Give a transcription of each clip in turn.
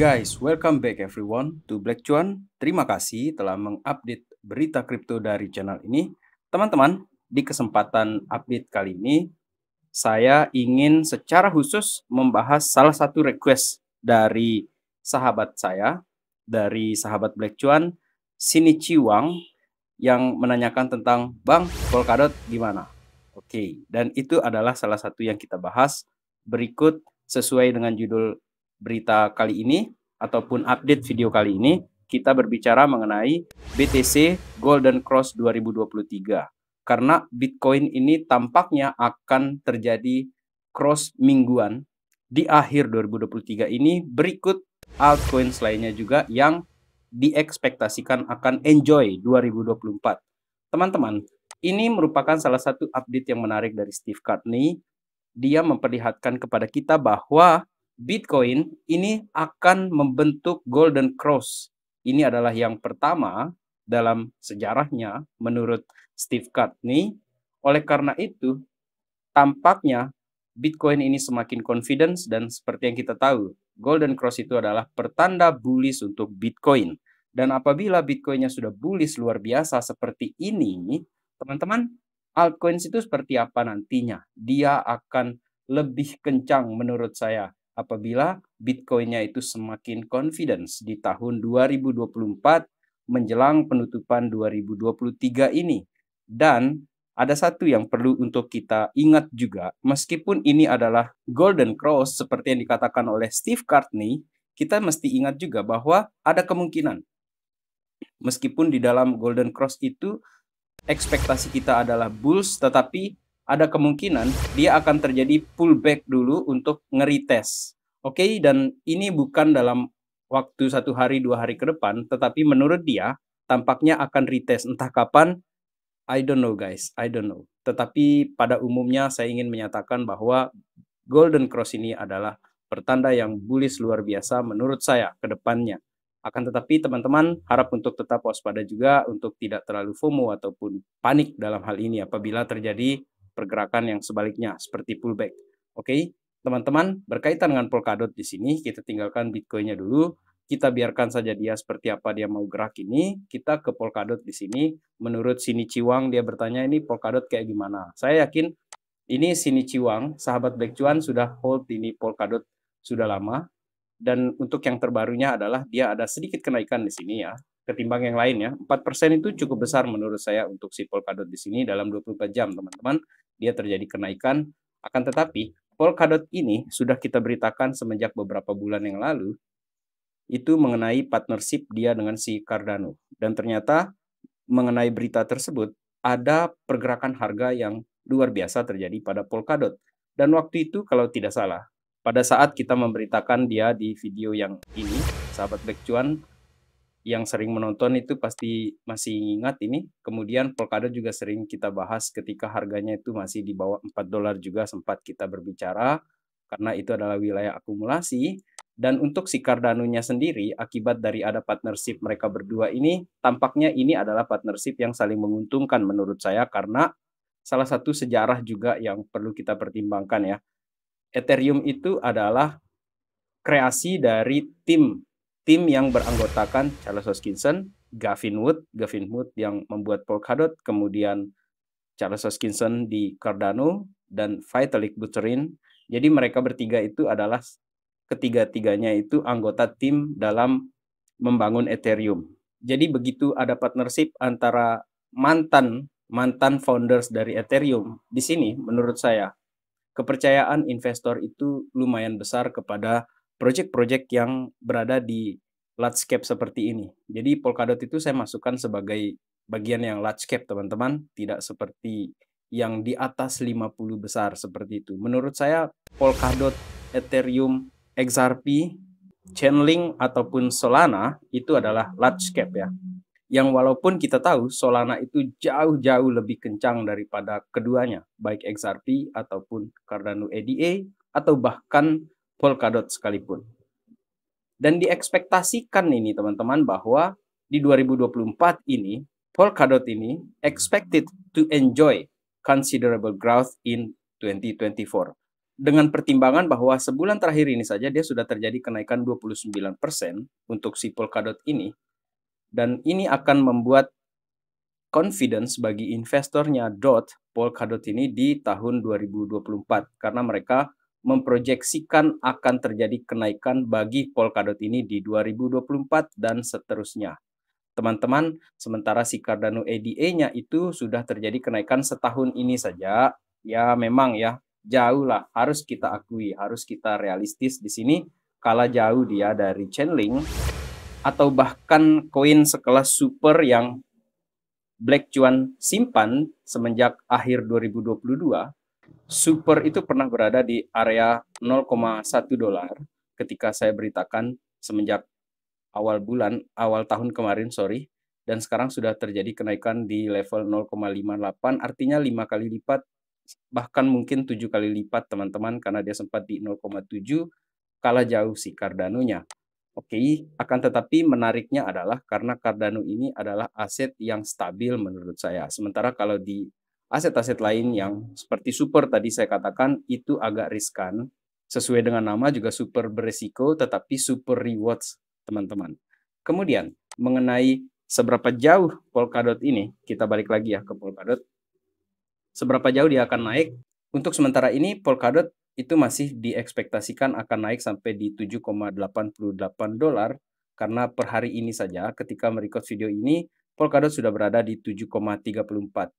Guys, welcome back everyone to Black Chuan. Terima kasih telah mengupdate berita kripto dari channel ini. Teman-teman, di kesempatan update kali ini, saya ingin secara khusus membahas salah satu request dari sahabat saya, dari sahabat Black Chuan, Shinichi Wang, yang menanyakan tentang Bang Polkadot gimana. Oke, dan itu adalah salah satu yang kita bahas berikut sesuai dengan judul berita kali ini ataupun update video kali ini kita berbicara mengenai BTC Golden Cross 2023 karena Bitcoin ini tampaknya akan terjadi cross mingguan di akhir 2023 ini berikut altcoin lainnya juga yang diekspektasikan akan enjoy 2024. Teman-teman, ini merupakan salah satu update yang menarik dari Steve Cartney. Dia memperlihatkan kepada kita bahwa Bitcoin ini akan membentuk golden cross. Ini adalah yang pertama dalam sejarahnya menurut Steve Cutney. Oleh karena itu, tampaknya Bitcoin ini semakin confidence dan seperti yang kita tahu, golden cross itu adalah pertanda bullish untuk Bitcoin. Dan apabila Bitcoinnya sudah bullish luar biasa seperti ini, teman-teman, altcoins itu seperti apa nantinya? Dia akan lebih kencang menurut saya apabila Bitcoinnya itu semakin confidence di tahun 2024 menjelang penutupan 2023 ini. Dan ada satu yang perlu untuk kita ingat juga, meskipun ini adalah golden cross seperti yang dikatakan oleh Steve Cartney, kita mesti ingat juga bahwa ada kemungkinan meskipun di dalam golden cross itu ekspektasi kita adalah bulls tetapi ada kemungkinan dia akan terjadi pullback dulu untuk ngeritest. Oke, okay? dan ini bukan dalam waktu satu hari dua hari ke depan, tetapi menurut dia tampaknya akan retest entah kapan. I don't know guys, I don't know. Tetapi pada umumnya saya ingin menyatakan bahwa golden cross ini adalah pertanda yang bullish luar biasa menurut saya ke depannya. Akan tetapi teman-teman harap untuk tetap waspada juga untuk tidak terlalu FOMO ataupun panik dalam hal ini apabila terjadi pergerakan yang sebaliknya seperti pullback. Oke, teman-teman, berkaitan dengan Polkadot di sini kita tinggalkan Bitcoinnya dulu. Kita biarkan saja dia seperti apa dia mau gerak ini. Kita ke Polkadot di sini. Menurut Sini Ciwang dia bertanya ini Polkadot kayak gimana? Saya yakin ini Sini Ciwang, sahabat Black Cuan sudah hold ini Polkadot sudah lama. Dan untuk yang terbarunya adalah dia ada sedikit kenaikan di sini ya ketimbang yang lain ya. 4% itu cukup besar menurut saya untuk si Polkadot di sini dalam 24 jam, teman-teman dia terjadi kenaikan. Akan tetapi, Polkadot ini sudah kita beritakan semenjak beberapa bulan yang lalu, itu mengenai partnership dia dengan si Cardano. Dan ternyata mengenai berita tersebut, ada pergerakan harga yang luar biasa terjadi pada Polkadot. Dan waktu itu kalau tidak salah, pada saat kita memberitakan dia di video yang ini, sahabat Bekcuan, yang sering menonton itu pasti masih ingat ini. Kemudian Polkadot juga sering kita bahas ketika harganya itu masih di bawah 4 dolar juga sempat kita berbicara karena itu adalah wilayah akumulasi dan untuk si cardano sendiri akibat dari ada partnership mereka berdua ini tampaknya ini adalah partnership yang saling menguntungkan menurut saya karena salah satu sejarah juga yang perlu kita pertimbangkan ya. Ethereum itu adalah kreasi dari tim tim yang beranggotakan Charles Hoskinson, Gavin Wood, Gavin Wood yang membuat Polkadot, kemudian Charles Hoskinson di Cardano dan Vitalik Buterin. Jadi mereka bertiga itu adalah ketiga-tiganya itu anggota tim dalam membangun Ethereum. Jadi begitu ada partnership antara mantan mantan founders dari Ethereum di sini menurut saya kepercayaan investor itu lumayan besar kepada project-project yang berada di landscape seperti ini. Jadi Polkadot itu saya masukkan sebagai bagian yang landscape teman-teman, tidak seperti yang di atas 50 besar seperti itu. Menurut saya Polkadot, Ethereum, XRP, Chainlink ataupun Solana itu adalah landscape ya. Yang walaupun kita tahu Solana itu jauh-jauh lebih kencang daripada keduanya, baik XRP ataupun Cardano ADA atau bahkan Polkadot sekalipun. Dan diekspektasikan ini teman-teman bahwa di 2024 ini Polkadot ini expected to enjoy considerable growth in 2024. Dengan pertimbangan bahwa sebulan terakhir ini saja dia sudah terjadi kenaikan 29% untuk si Polkadot ini dan ini akan membuat confidence bagi investornya DOT Polkadot ini di tahun 2024 karena mereka memproyeksikan akan terjadi kenaikan bagi Polkadot ini di 2024 dan seterusnya. Teman-teman, sementara si Cardano ADA-nya itu sudah terjadi kenaikan setahun ini saja, ya memang ya, jauh lah, harus kita akui, harus kita realistis di sini, kalah jauh dia dari Chainlink, atau bahkan koin sekelas Super yang Black Cuan simpan semenjak akhir 2022, Super itu pernah berada di area 0,1 dolar ketika saya beritakan semenjak awal bulan, awal tahun kemarin, sorry. Dan sekarang sudah terjadi kenaikan di level 0,58, artinya 5 kali lipat, bahkan mungkin 7 kali lipat teman-teman, karena dia sempat di 0,7, kalah jauh si Cardano-nya. Oke, akan tetapi menariknya adalah karena Cardano ini adalah aset yang stabil menurut saya. Sementara kalau di aset-aset lain yang seperti super tadi saya katakan itu agak riskan. Sesuai dengan nama juga super beresiko tetapi super rewards teman-teman. Kemudian mengenai seberapa jauh Polkadot ini, kita balik lagi ya ke Polkadot. Seberapa jauh dia akan naik? Untuk sementara ini Polkadot itu masih diekspektasikan akan naik sampai di 7,88 dolar karena per hari ini saja ketika merecord video ini Polkadot sudah berada di 7,34.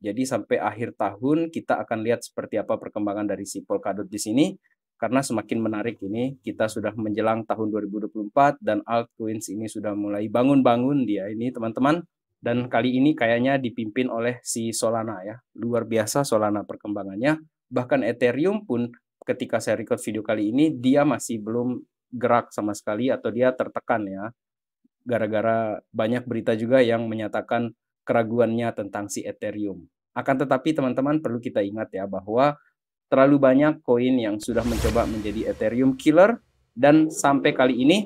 Jadi sampai akhir tahun kita akan lihat seperti apa perkembangan dari si Polkadot di sini karena semakin menarik ini kita sudah menjelang tahun 2024 dan altcoins ini sudah mulai bangun-bangun dia ini teman-teman dan kali ini kayaknya dipimpin oleh si Solana ya. Luar biasa Solana perkembangannya. Bahkan Ethereum pun ketika saya record video kali ini dia masih belum gerak sama sekali atau dia tertekan ya gara-gara banyak berita juga yang menyatakan keraguannya tentang si Ethereum. Akan tetapi teman-teman perlu kita ingat ya bahwa terlalu banyak koin yang sudah mencoba menjadi Ethereum killer dan sampai kali ini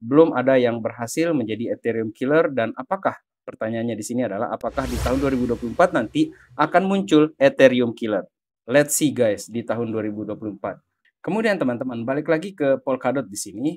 belum ada yang berhasil menjadi Ethereum killer dan apakah pertanyaannya di sini adalah apakah di tahun 2024 nanti akan muncul Ethereum killer? Let's see guys di tahun 2024. Kemudian teman-teman balik lagi ke Polkadot di sini.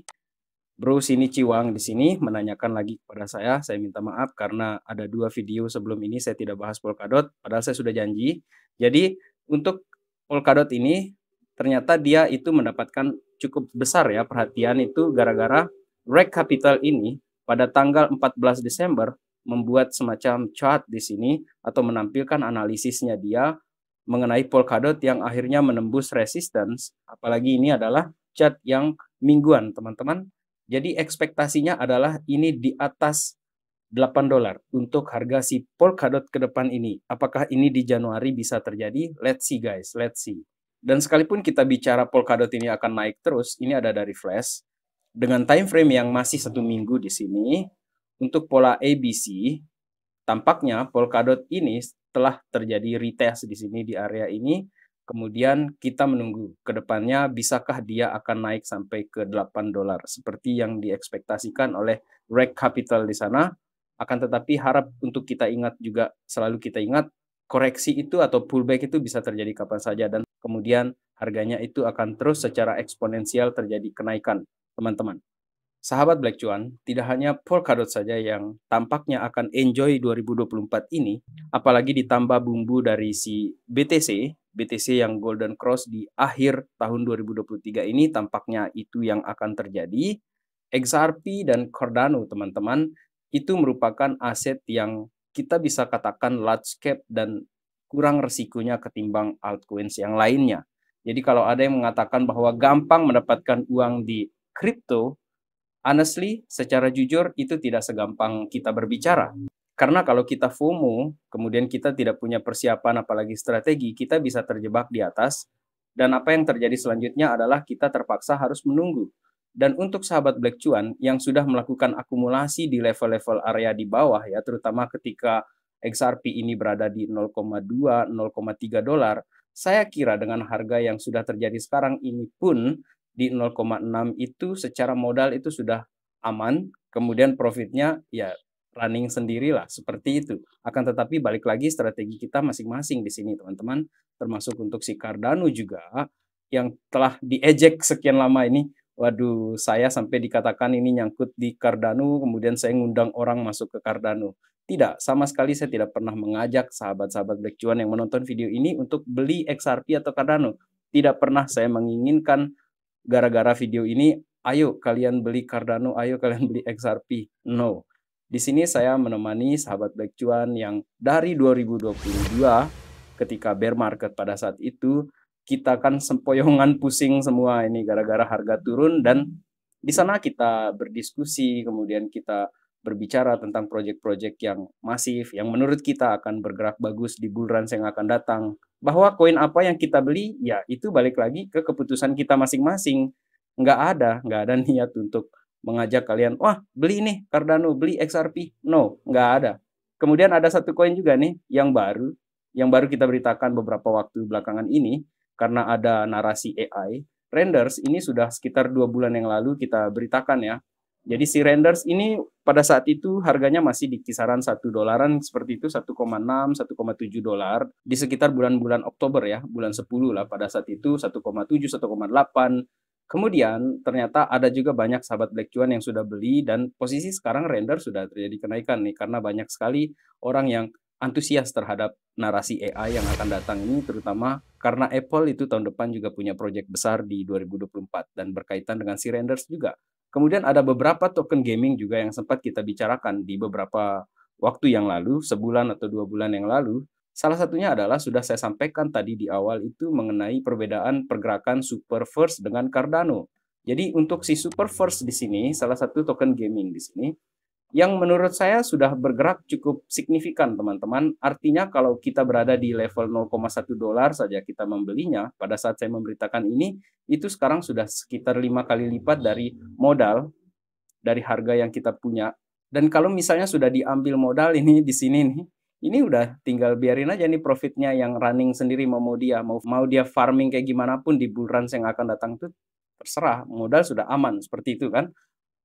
Bro sini Ciwang di sini menanyakan lagi kepada saya. Saya minta maaf karena ada dua video sebelum ini saya tidak bahas Polkadot, padahal saya sudah janji. Jadi untuk Polkadot ini ternyata dia itu mendapatkan cukup besar ya perhatian itu gara-gara Reg Capital ini pada tanggal 14 Desember membuat semacam chart di sini atau menampilkan analisisnya dia mengenai Polkadot yang akhirnya menembus resistance. Apalagi ini adalah chart yang mingguan, teman-teman jadi ekspektasinya adalah ini di atas 8 dolar untuk harga si Polkadot ke depan ini. Apakah ini di Januari bisa terjadi? Let's see guys, let's see. Dan sekalipun kita bicara Polkadot ini akan naik terus, ini ada dari Flash, dengan time frame yang masih satu minggu di sini, untuk pola ABC, tampaknya Polkadot ini telah terjadi retest di sini di area ini, Kemudian kita menunggu ke depannya bisakah dia akan naik sampai ke 8 dolar seperti yang diekspektasikan oleh Reg Capital di sana. Akan tetapi harap untuk kita ingat juga selalu kita ingat koreksi itu atau pullback itu bisa terjadi kapan saja dan kemudian harganya itu akan terus secara eksponensial terjadi kenaikan, teman-teman. Sahabat Black Cuan, tidak hanya Polkadot saja yang tampaknya akan enjoy 2024 ini, apalagi ditambah bumbu dari si BTC BTC yang Golden Cross di akhir tahun 2023 ini tampaknya itu yang akan terjadi. XRP dan Cardano teman-teman itu merupakan aset yang kita bisa katakan large cap dan kurang resikonya ketimbang altcoins yang lainnya. Jadi kalau ada yang mengatakan bahwa gampang mendapatkan uang di kripto, honestly secara jujur itu tidak segampang kita berbicara. Karena kalau kita FOMO, kemudian kita tidak punya persiapan apalagi strategi, kita bisa terjebak di atas dan apa yang terjadi selanjutnya adalah kita terpaksa harus menunggu. Dan untuk sahabat Black Cuan yang sudah melakukan akumulasi di level-level area di bawah ya, terutama ketika XRP ini berada di 0,2, 0,3 dolar, saya kira dengan harga yang sudah terjadi sekarang ini pun di 0,6 itu secara modal itu sudah aman, kemudian profitnya ya running lah seperti itu. Akan tetapi balik lagi strategi kita masing-masing di sini teman-teman, termasuk untuk si Cardano juga yang telah diejek sekian lama ini. Waduh, saya sampai dikatakan ini nyangkut di Cardano, kemudian saya ngundang orang masuk ke Cardano. Tidak, sama sekali saya tidak pernah mengajak sahabat-sahabat Black Cuan yang menonton video ini untuk beli XRP atau Cardano. Tidak pernah saya menginginkan gara-gara video ini, ayo kalian beli Cardano, ayo kalian beli XRP. No, di sini saya menemani sahabat Black Cuan yang dari 2022 ketika bear market pada saat itu kita kan sempoyongan pusing semua ini gara-gara harga turun dan di sana kita berdiskusi kemudian kita berbicara tentang proyek-proyek yang masif yang menurut kita akan bergerak bagus di bulan yang akan datang. Bahwa koin apa yang kita beli, ya itu balik lagi ke keputusan kita masing-masing. Nggak ada, nggak ada niat untuk mengajak kalian, wah beli nih Cardano, beli XRP. No, nggak ada. Kemudian ada satu koin juga nih yang baru, yang baru kita beritakan beberapa waktu belakangan ini karena ada narasi AI. Renders ini sudah sekitar dua bulan yang lalu kita beritakan ya. Jadi si Renders ini pada saat itu harganya masih di kisaran satu dolaran seperti itu 1,6 1,7 dolar di sekitar bulan-bulan Oktober ya, bulan 10 lah pada saat itu 1,7 1,8 Kemudian ternyata ada juga banyak sahabat Black Cuan yang sudah beli dan posisi sekarang render sudah terjadi kenaikan nih karena banyak sekali orang yang antusias terhadap narasi AI yang akan datang ini terutama karena Apple itu tahun depan juga punya proyek besar di 2024 dan berkaitan dengan si renders juga. Kemudian ada beberapa token gaming juga yang sempat kita bicarakan di beberapa waktu yang lalu, sebulan atau dua bulan yang lalu, Salah satunya adalah sudah saya sampaikan tadi di awal itu mengenai perbedaan pergerakan Super First dengan Cardano. Jadi untuk si Super First di sini, salah satu token gaming di sini, yang menurut saya sudah bergerak cukup signifikan teman-teman. Artinya kalau kita berada di level 0,1 dolar saja kita membelinya, pada saat saya memberitakan ini, itu sekarang sudah sekitar lima kali lipat dari modal, dari harga yang kita punya. Dan kalau misalnya sudah diambil modal ini di sini nih, ini udah tinggal biarin aja nih profitnya yang running sendiri mau mau dia mau mau dia farming kayak gimana pun di bulan yang akan datang tuh terserah modal sudah aman seperti itu kan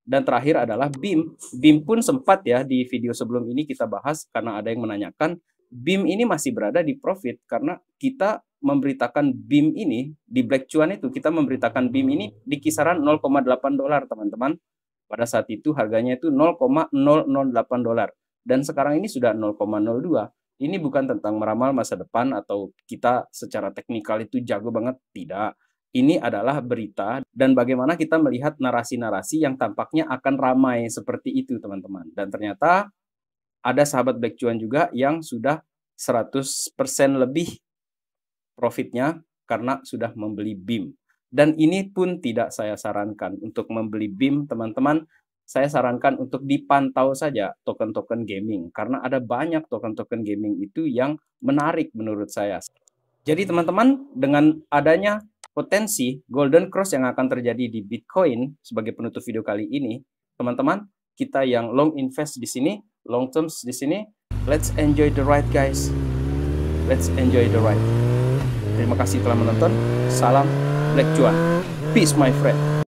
dan terakhir adalah BIM BIM pun sempat ya di video sebelum ini kita bahas karena ada yang menanyakan BIM ini masih berada di profit karena kita memberitakan BIM ini di Black Cuan itu kita memberitakan BIM ini di kisaran 0,8 dolar teman-teman pada saat itu harganya itu 0,008 dolar dan sekarang ini sudah 0,02. Ini bukan tentang meramal masa depan atau kita secara teknikal itu jago banget, tidak. Ini adalah berita dan bagaimana kita melihat narasi-narasi yang tampaknya akan ramai seperti itu, teman-teman. Dan ternyata ada sahabat Black Cuan juga yang sudah 100% lebih profitnya karena sudah membeli BIM. Dan ini pun tidak saya sarankan untuk membeli BIM, teman-teman saya sarankan untuk dipantau saja token-token gaming karena ada banyak token-token gaming itu yang menarik menurut saya. Jadi hmm. teman-teman dengan adanya potensi golden cross yang akan terjadi di Bitcoin sebagai penutup video kali ini, teman-teman, kita yang long invest di sini, long terms di sini, let's enjoy the ride guys. Let's enjoy the ride. Terima kasih telah menonton. Salam Black Cuan. Peace my friend.